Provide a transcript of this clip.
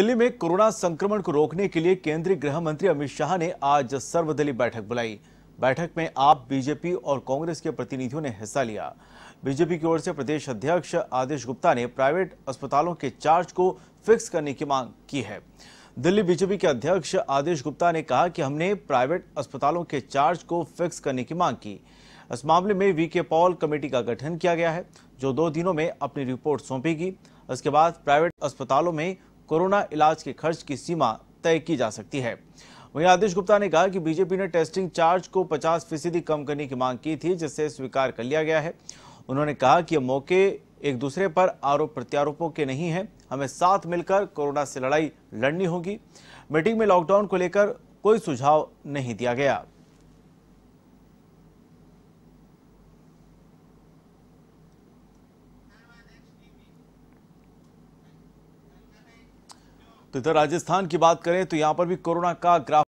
दिल्ली में कोरोना संक्रमण को रोकने के लिए केंद्रीय गृह मंत्री अमित शाह ने आज सर्वदलीय बैठक बुलाई बैठक में आप बीजेपी और कांग्रेस के प्रतिनिधियों ने हिस्सा लिया बीजेपी की ओर से प्रदेश अध्यक्ष आदेश गुप्ता ने प्राइवेट अस्पतालों के चार्ज को फिक्स करने की मांग की है दिल्ली बीजेपी के अध्यक्ष आदेश गुप्ता ने कहा कि हमने प्राइवेट अस्पतालों के चार्ज को फिक्स करने की मांग की इस मामले में वी के पॉल कमेटी का गठन किया गया है जो दो दिनों में अपनी रिपोर्ट सौंपेगी इसके बाद प्राइवेट अस्पतालों में कोरोना इलाज के खर्च की सीमा तय की जा सकती है वहीं आदेश गुप्ता ने कहा कि बीजेपी ने टेस्टिंग चार्ज को 50 फीसदी कम करने की मांग की थी जिसे स्वीकार कर लिया गया है उन्होंने कहा कि ये मौके एक दूसरे पर आरोप प्रत्यारोपों के नहीं हैं हमें साथ मिलकर कोरोना से लड़ाई लड़नी होगी मीटिंग में लॉकडाउन को लेकर कोई सुझाव नहीं दिया गया तो इधर राजस्थान की बात करें तो यहाँ पर भी कोरोना का ग्राफ